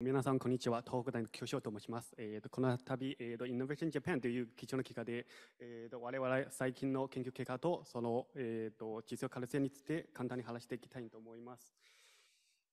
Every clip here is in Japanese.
皆さん、こんにちは。東北大の教授と申します。えー、とこの度、えーと、イノベーションジャパンという貴重な結果で、えーと、我々最近の研究結果と、その、えーと、実用可能性について簡単に話していきたいと思います。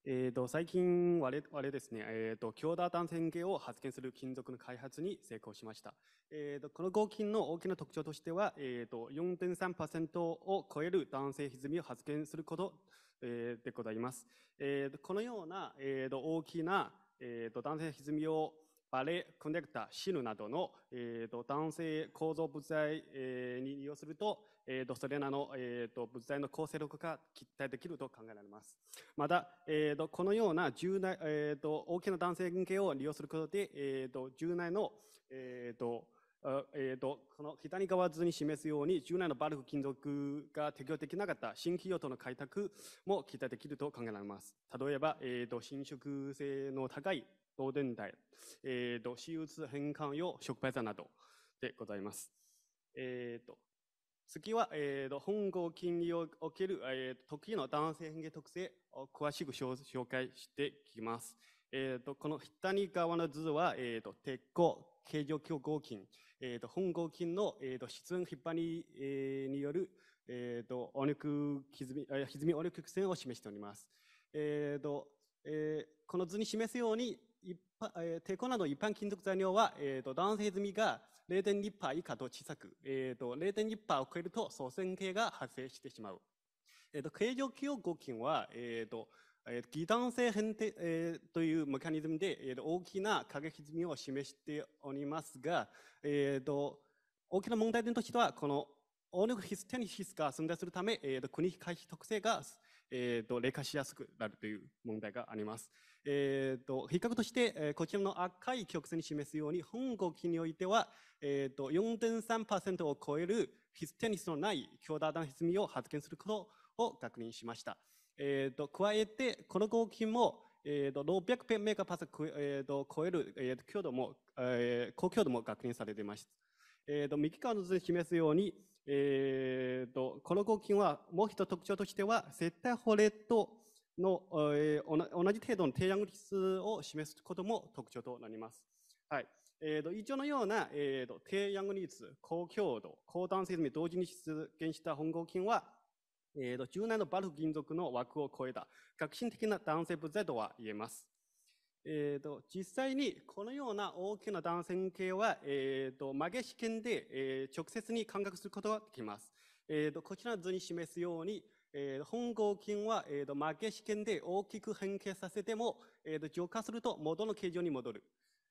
えーと、最近我々ですね、えーと、強打男線系を発現する金属の開発に成功しました。えーと、この合金の大きな特徴としては、えーと、4.3%を超える男性歪みを発現すること、えでございます。えーと、このような、えーと、大きなえーと、男性歪みをバレー、コネクタ、シルなどの、えーと、男性構造物材、えー、に利用すると、えーと、それらの、えー、と物材の構成力が期待できると考えられます。また、えー、とこのような重大、えー、と大きな男性群系を利用することで、えー、と従来の、えー、とえーと、この左側図に示すように従来のバルク金属が適用できなかった新企業との開拓も期待できると考えられます。例えば、えーと、侵食性の高い導電体、えーと、私 c 変換用触媒座などでございます。えー、と次は、えー、と本合金利における、えー、特有の男性変形特性を詳しく紹介していきます。えー、とこの左側の図は、えー、と鉄鋼平常強合金、えーと、本合金の、えーと、室温引っ張り、えー、による、えーと、お肉歪み歪みお肉曲線を示しております。えーとえー、この図に示すように一般、えー、抵抗など一般金属材料は、えー、と弾性済みが0.2パー以下と小さく、えー、と0.2パーを超えると祖先系が発生してしまう。えー、と形状記憶合金は、えー、とえー、偽断性変えというメカニズムで、え大きな影歪みを示しておりますが、えと、大きな問題点としては、この応力ヒステニシスが存在するため、えと、国非回避特性が、えと、劣化しやすくなるという問題があります。えと、比較として、えこちらの赤い曲線に示すように、本国においては、えと、4.3%を超えるヒステニスのない強打弾歪みを発見することを確認しました。えーと、加えて、この合金も、えーと、と600ペメガパス、えーと、超える、えー、と強度も、えー、高強度も確認されています。えー、と右側の図で示すように、えー、とこの合金はもう一つ特徴としては、絶対ホレットの、えー、同じ程度の低ン圧率を示すことも特徴となります。はいえーと、と一応のような、えーと、と低ヤング率、高強度、高弾性に同時に出現した本合金は、えー、と従来のバルフ金属の枠を超えた革新的な男性物材とは言えます。えーと、実際にこのような大きな断線系は、えーと、曲げ試験で、えー、直接に感覚することができます。えーと、とこちらの図に示すように、えー、本合金は、えー、と曲げ試験で大きく変形させても、えー、と浄化すると元の形状に戻る。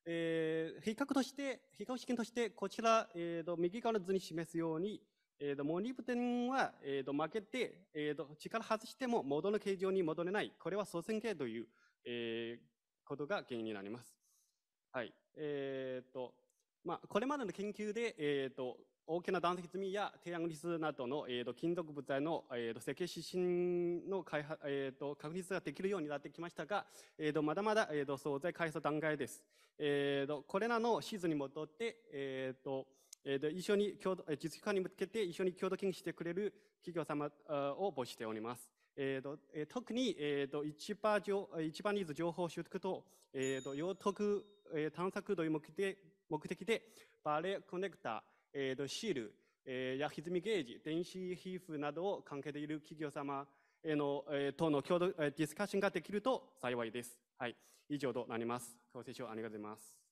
えー、比較として、比較試験として、こちら、えー、と右側の図に示すように、えーと、とモニブテは、えーと、負けて、えーと、力外しても元の形状に戻れない。これは祖先形という、えー、ことが原因になります。はい。えっ、ー、と、まあ、これまでの研究で、えっ、ー、と、大きな断石積みや低アングリスなどの、えーと、金属物体の、えーと、設計指針の開発、えーと、確立ができるようになってきましたが、えー、とまだまだ、えー、と総在開発段階です、えーと。これらのシーズンに戻って、えーとえー、と一緒に共同、実化に向けて一緒に共同研究してくれる企業様を募集しております。えーとえ特に、えーと、一番一番ニーズ情報習得と,、えーと、と用えー、探索という目的目的でバレーコネクタ、えーと、シール、えー、や歪みゲージ、電子皮膚などを関係ている企業様への、えー、との共同、えー、ディスカッションができると幸いです。はい、以上となります。ご清聴ありがとうございます。